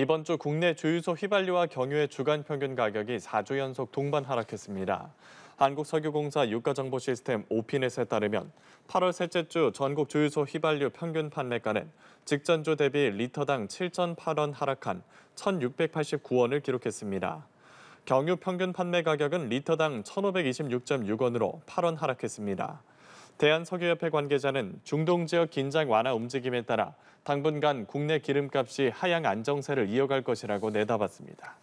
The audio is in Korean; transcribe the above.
이번 주 국내 주유소 휘발유와 경유의 주간 평균 가격이 4주 연속 동반 하락했습니다. 한국석유공사 유가정보시스템 오피넷에 따르면 8월 셋째 주 전국 주유소 휘발유 평균 판매가는 직전주 대비 리터당 7.8원 하락한 1,689원을 기록했습니다. 경유 평균 판매 가격은 리터당 1,526.6원으로 8원 하락했습니다. 대한석유협회 관계자는 중동 지역 긴장 완화 움직임에 따라 당분간 국내 기름값이 하향 안정세를 이어갈 것이라고 내다봤습니다.